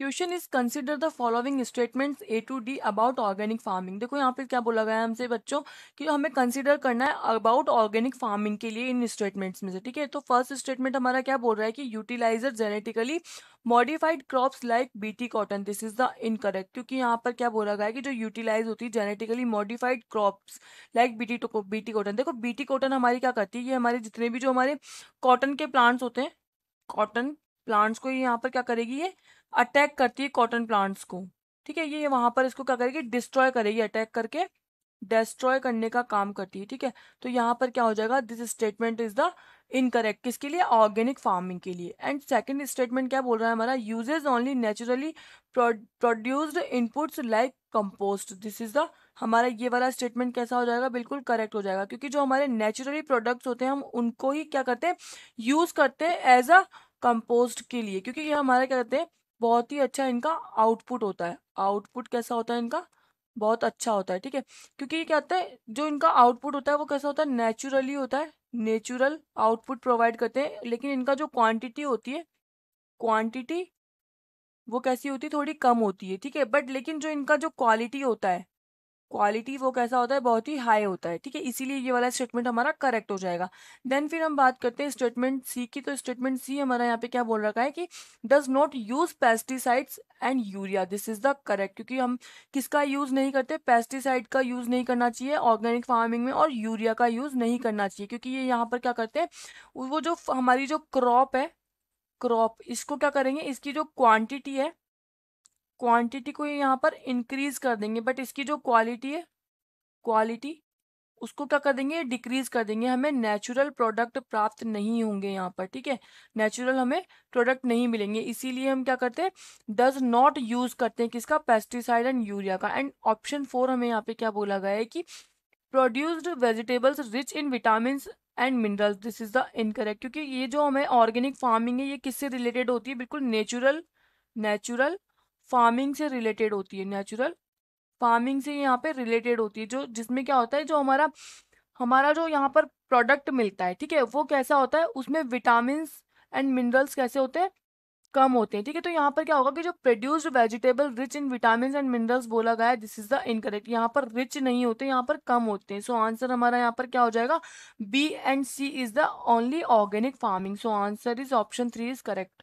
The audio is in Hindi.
question is consider the following statements A to D about organic farming देखो यहाँ पे क्या बोला गया है हमसे बच्चों कि हमें कंसिडर करना है अबाउट ऑर्गेनिक फार्मिंग के लिए इन स्टेटमेंट्स में से ठीक है तो फर्स्ट स्टेटमेंट हमारा क्या बोल रहा है कि utilises genetically modified crops like BT cotton this is the incorrect क्योंकि यहाँ पर क्या बोला गया है कि जो यूटिलाइज होती है genetically modified crops like B T BT cotton देखो बीटी कॉटन हमारी क्या करती है ये हमारे जितने भी जो हमारे कॉटन के प्लांट्स होते हैं कॉटन प्लांट्स को ये यहाँ पर क्या करेगी ये अटैक करती है कॉटन प्लांट्स को ठीक है ये वहाँ पर इसको क्या करेगी डिस्ट्रॉय करेगी अटैक करके डिस्ट्रॉय करने का काम करती है ठीक है तो यहाँ पर क्या हो जाएगा this statement is the incorrect किसके लिए ऑर्गेनिक फार्मिंग के लिए एंड सेकेंड स्टेटमेंट क्या बोल रहा है हमारा uses only naturally produced inputs like compost this is the हमारा ये वाला स्टेटमेंट कैसा हो जाएगा बिल्कुल करेक्ट हो जाएगा क्योंकि जो हमारे नेचुरली प्रोडक्ट्स होते हैं हम उनको ही क्या करते हैं यूज करते हैं एज अ कंपोस्ट के लिए क्योंकि ये हमारा क्या कहते हैं बहुत ही अच्छा इनका आउटपुट होता है आउटपुट कैसा होता है इनका बहुत अच्छा होता है ठीक है क्योंकि ये क्या होता है जो इनका आउटपुट होता है वो कैसा होता है नेचुरली होता है नेचुरल आउटपुट प्रोवाइड करते हैं लेकिन इनका जो क्वांटिटी होती है क्वांटिटी वो कैसी होती है थोड़ी कम होती है ठीक है बट लेकिन जो इनका जो क्वालिटी होता है क्वालिटी वो कैसा होता है बहुत ही हाई होता है ठीक है इसीलिए ये वाला स्टेटमेंट हमारा करेक्ट हो जाएगा देन फिर हम बात करते हैं स्टेटमेंट सी की तो स्टेटमेंट सी हमारा यहाँ पे क्या बोल रखा है कि does not use pesticides and urea this is the correct क्योंकि हम किसका यूज नहीं करते पेस्टिसाइड का यूज नहीं करना चाहिए ऑर्गेनिक फार्मिंग में और यूरिया का यूज नहीं करना चाहिए क्योंकि ये यहाँ पर क्या करते हैं वो जो हमारी जो क्रॉप है क्रॉप इसको क्या करेंगे इसकी जो क्वांटिटी है क्वांटिटी को यहाँ पर इंक्रीज कर देंगे बट इसकी जो क्वालिटी है क्वालिटी उसको क्या कर देंगे डिक्रीज कर देंगे हमें नेचुरल प्रोडक्ट प्राप्त नहीं होंगे यहाँ पर ठीक है नेचुरल हमें प्रोडक्ट नहीं मिलेंगे इसीलिए हम क्या करते हैं डज नॉट यूज करते हैं किसका पेस्टिसाइड एंड यूरिया का एंड ऑप्शन फोर हमें यहाँ पे क्या बोला गया है कि produced vegetables rich in vitamin and minerals this is the incorrect क्योंकि ये जो हमें ऑर्गेनिक फार्मिंग है ये किससे रिलेटेड होती है बिल्कुल नेचुरल नेचुरल फार्मिंग से रिलेटेड होती है नेचुरल फार्मिंग से यहाँ पे रिलेटेड होती है जो जिसमें क्या होता है जो हमारा हमारा जो यहाँ पर प्रोडक्ट मिलता है ठीक है वो कैसा होता है उसमें विटामिन एंड मिनरल्स कैसे होते हैं कम होते हैं ठीक है तो यहाँ पर क्या होगा कि जो produced vegetable rich in vitamin and minerals बोला गया है दिस इज द इनकरेक्ट यहाँ पर रिच नहीं होते यहाँ पर कम होते हैं सो आंसर हमारा यहाँ पर क्या हो जाएगा B and C is the only organic farming so answer is option three is correct